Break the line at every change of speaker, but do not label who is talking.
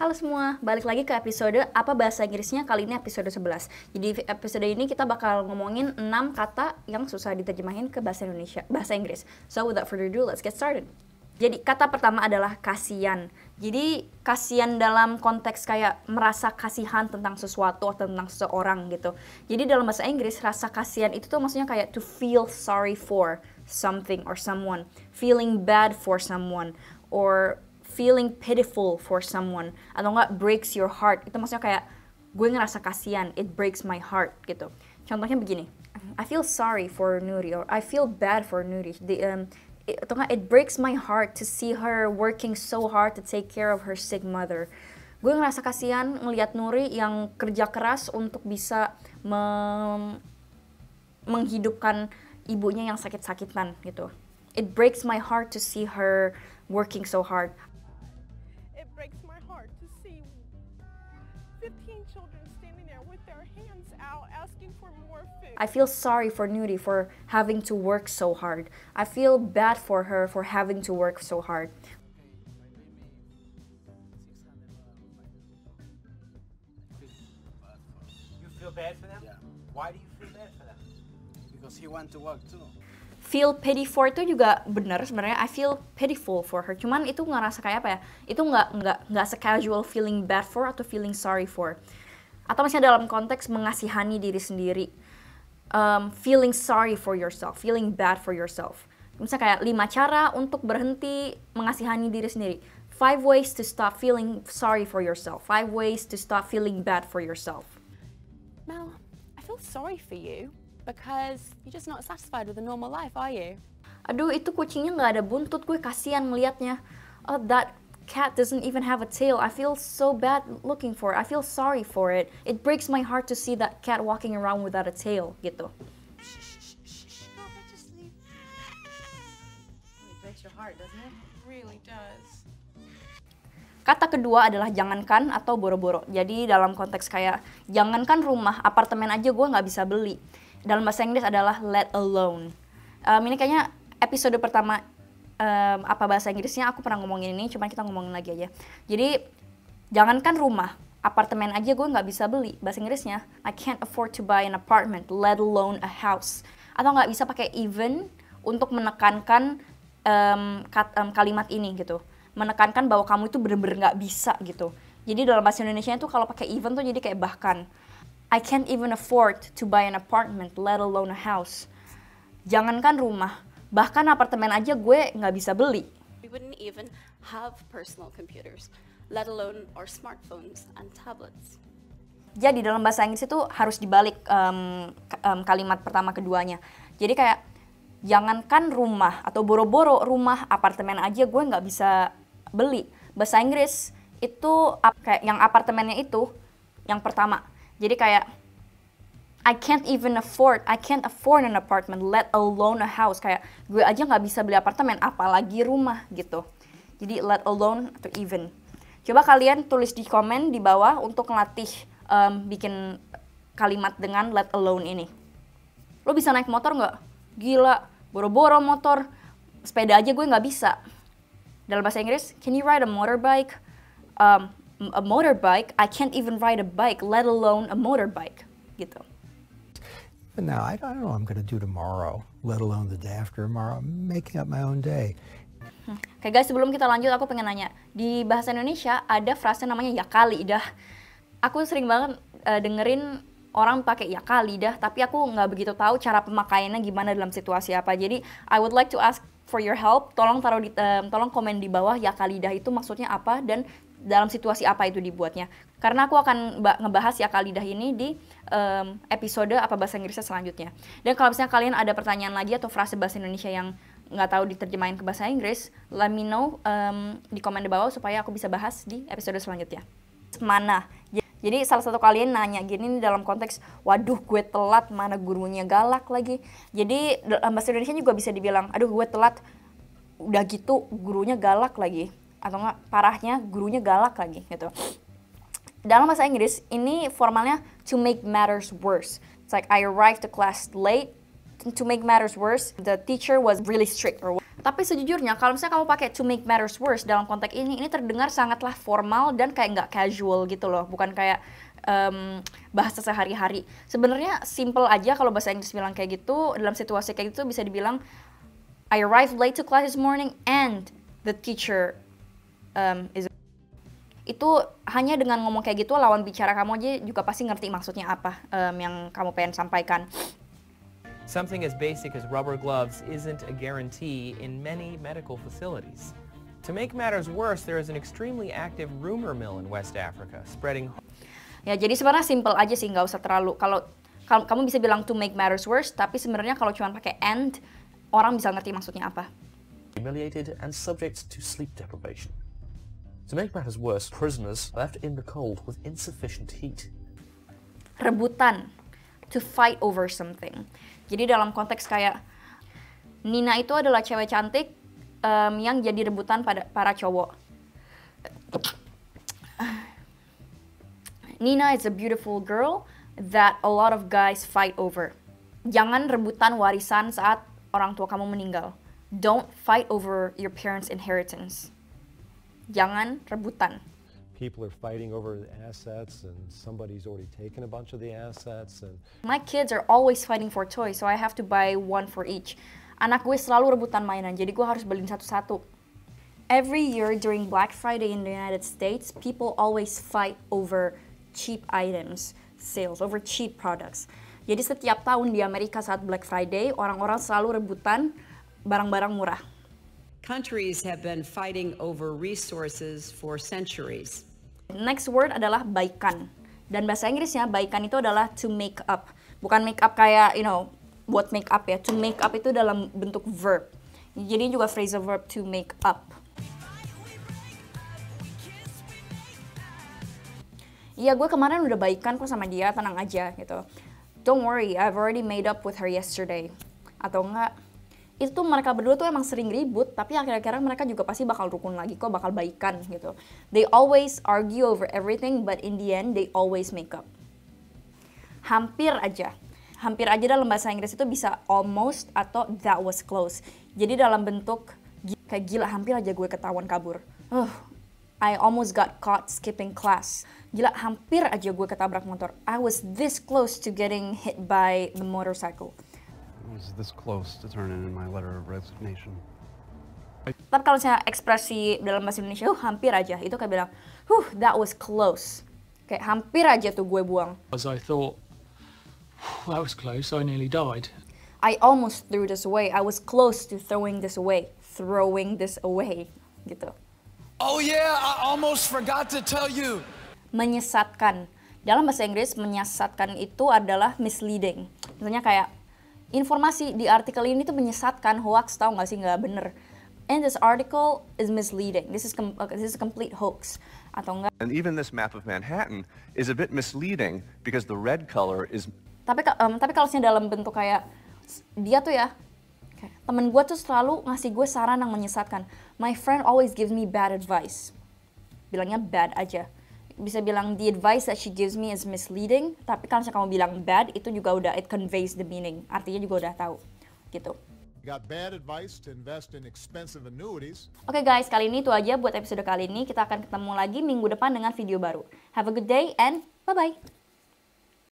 Halo semua, balik lagi ke episode apa bahasa Inggrisnya kali ini episode 11. Jadi episode ini kita bakal ngomongin 6 kata yang susah diterjemahin ke bahasa Indonesia, bahasa Inggris. So without further ado, let's get started. Jadi kata pertama adalah kasihan. Jadi kasihan dalam konteks kayak merasa kasihan tentang sesuatu atau tentang seseorang gitu. Jadi dalam bahasa Inggris rasa kasihan itu tuh maksudnya kayak to feel sorry for something or someone, feeling bad for someone or feeling pitiful for someone atau enggak breaks your heart itu maksudnya kayak gue ngerasa kasihan it breaks my heart gitu contohnya begini I feel sorry for Nuri or I feel bad for Nuri the um, it, atau enggak it breaks my heart to see her working so hard to take care of her sick mother gue ngerasa kasihan ngelihat Nuri yang kerja keras untuk bisa menghidupkan ibunya yang sakit-sakitan gitu it breaks my heart to see her working so hard I feel sorry for Nuri for having to work so hard. I feel bad for her for having to work so hard. You feel bad for them? Why do you feel bad for them? Because he want to work too. Feel pity for itu juga benar sebenarnya I feel pitiful for her. Cuman itu ngerasa kayak apa ya? Itu nggak nggak nggak casual feeling bad for atau feeling sorry for. Atau misalnya dalam konteks mengasihani diri sendiri um, feeling sorry for yourself, feeling bad for yourself. Misalnya kayak lima cara untuk berhenti mengasihani diri sendiri. Five ways to stop feeling sorry for yourself. Five ways to stop feeling bad for yourself. Mel, I feel sorry for you because you're just not satisfied with a normal life, are you? Aduh, itu kucingnya nggak ada buntut, gue kasihan melihatnya. Oh, that cat doesn't even have a tail. I feel so bad looking for it. I feel sorry for it. It breaks my heart to see that cat walking around without a tail. Gitu. Shh, shh, shh, shh. It it? it breaks your heart, doesn't really does. Kata kedua adalah jangankan atau boro-boro. Jadi dalam konteks kayak jangankan rumah, apartemen aja gue nggak bisa beli. Dalam bahasa Inggris adalah let alone. Um, ini kayaknya episode pertama um, apa bahasa Inggrisnya aku pernah ngomongin ini cuman kita ngomongin lagi aja jadi jangankan rumah apartemen aja gue nggak bisa beli bahasa Inggrisnya I can't afford to buy an apartment let alone a house atau nggak bisa pakai even untuk menekankan um, kat, um, kalimat ini gitu menekankan bahwa kamu itu bener-bener nggak -bener bisa gitu jadi dalam bahasa Indonesia itu kalau pakai even tuh jadi kayak bahkan I can't even afford to buy an apartment let alone a house jangankan rumah bahkan apartemen aja gue nggak bisa beli. We wouldn't even have personal computers, let alone our smartphones and tablets. Jadi dalam bahasa Inggris itu harus dibalik um, um, kalimat pertama keduanya. Jadi kayak jangankan rumah atau boro-boro rumah apartemen aja gue nggak bisa beli. Bahasa Inggris itu kayak yang apartemennya itu yang pertama. Jadi kayak I can't even afford, I can't afford an apartment, let alone a house. Kayak gue aja nggak bisa beli apartemen, apalagi rumah gitu. Jadi let alone atau even. Coba kalian tulis di komen di bawah untuk ngelatih um, bikin kalimat dengan let alone ini. Lo bisa naik motor nggak? Gila, boro-boro motor. Sepeda aja gue nggak bisa. Dalam bahasa Inggris, can you ride a motorbike? Um, a motorbike, I can't even ride a bike, let alone a motorbike. Gitu happen now, I don't know what I'm going to do tomorrow, let alone the day after tomorrow. I'm making up my own day. Oke hmm. okay guys, sebelum kita lanjut aku pengen nanya. Di bahasa Indonesia ada frase namanya ya kali dah. Aku sering banget uh, dengerin orang pakai ya kali dah, tapi aku nggak begitu tahu cara pemakaiannya gimana dalam situasi apa. Jadi I would like to ask for your help. Tolong taruh di uh, tolong komen di bawah ya kali dah itu maksudnya apa dan dalam situasi apa itu dibuatnya. Karena aku akan ngebahas ya kalidah ini di um, episode apa bahasa Inggrisnya selanjutnya. Dan kalau misalnya kalian ada pertanyaan lagi atau frase bahasa Indonesia yang nggak tahu diterjemahin ke bahasa Inggris, let me know um, di komen di bawah supaya aku bisa bahas di episode selanjutnya. Mana? Jadi salah satu kalian nanya gini nih dalam konteks, waduh gue telat, mana gurunya galak lagi. Jadi bahasa Indonesia juga bisa dibilang, aduh gue telat, udah gitu gurunya galak lagi atau enggak parahnya gurunya galak lagi gitu dalam bahasa Inggris ini formalnya to make matters worse. It's like I arrived to class late. To make matters worse, the teacher was really strict. Or... Tapi sejujurnya kalau misalnya kamu pakai to make matters worse dalam konteks ini, ini terdengar sangatlah formal dan kayak nggak casual gitu loh, bukan kayak um, bahasa sehari-hari. Sebenarnya simple aja kalau bahasa Inggris bilang kayak gitu dalam situasi kayak gitu bisa dibilang I arrived late to class this morning and the teacher um, is itu hanya dengan ngomong kayak gitu lawan bicara kamu aja juga pasti ngerti maksudnya apa um, yang kamu pengen sampaikan. Something as basic as rubber gloves isn't a guarantee in many medical facilities. To make matters worse, there is an extremely active rumor mill in West Africa spreading Ya, jadi sebenarnya simple aja sih, nggak usah terlalu. Kalau kamu bisa bilang to make matters worse, tapi sebenarnya kalau cuma pakai and, orang bisa ngerti maksudnya apa. Humiliated and subject to sleep deprivation. To make matters worse, prisoners left in the cold with insufficient heat. Rebutan, to fight over something. Jadi dalam konteks kayak Nina itu adalah cewek cantik um, yang jadi rebutan pada para cowok. Nina is a beautiful girl that a lot of guys fight over. Jangan rebutan warisan saat orang tua kamu meninggal. Don't fight over your parents' inheritance jangan rebutan. People are fighting over the assets and somebody's already taken a bunch of the assets and My kids are always fighting for toys, so I have to buy one for each. Anak gue selalu rebutan mainan, jadi gue harus beliin satu-satu. Every year during Black Friday in the United States, people always fight over cheap items, sales, over cheap products. Jadi setiap tahun di Amerika saat Black Friday, orang-orang selalu rebutan barang-barang murah. Countries have been fighting over resources for centuries. Next word adalah baikan. Dan bahasa Inggrisnya baikan itu adalah to make up. Bukan make up kayak you know buat make up ya. To make up itu dalam bentuk verb. Jadi juga phrasal verb to make up. Iya, gue kemarin udah baikan kok sama dia, tenang aja gitu. Don't worry, I've already made up with her yesterday. Atau enggak, itu mereka berdua tuh emang sering ribut tapi akhir akhir mereka juga pasti bakal rukun lagi kok bakal baikan gitu they always argue over everything but in the end they always make up hampir aja hampir aja dalam bahasa Inggris itu bisa almost atau that was close jadi dalam bentuk kayak gila hampir aja gue ketahuan kabur uh, I almost got caught skipping class. Gila, hampir aja gue ketabrak motor. I was this close to getting hit by the motorcycle. was this close to turning in my letter of resignation. Tapi kalau saya ekspresi dalam bahasa Indonesia, uh, hampir aja. Itu kayak bilang, huh, that was close. Kayak hampir aja tuh gue buang. As I thought, that was close, I nearly died. I almost threw this away. I was close to throwing this away. Throwing this away. Gitu. Oh yeah, I almost forgot to tell you. Menyesatkan. Dalam bahasa Inggris, menyesatkan itu adalah misleading. Misalnya kayak, informasi di artikel ini tuh menyesatkan hoax tau nggak sih nggak bener and this article is misleading this is uh, this is a complete hoax atau enggak and even this map of Manhattan is a bit misleading because the red color is tapi um, tapi kalau dalam bentuk kayak dia tuh ya temen gue tuh selalu ngasih gue saran yang menyesatkan my friend always gives me bad advice bilangnya bad aja bisa bilang the advice that she gives me is misleading, tapi kalau saya kamu bilang bad itu juga udah it conveys the meaning, artinya juga udah tahu gitu. Got bad advice to invest in expensive annuities. Oke okay guys, kali ini itu aja buat episode kali ini. Kita akan ketemu lagi minggu depan dengan video baru. Have a good day and bye-bye.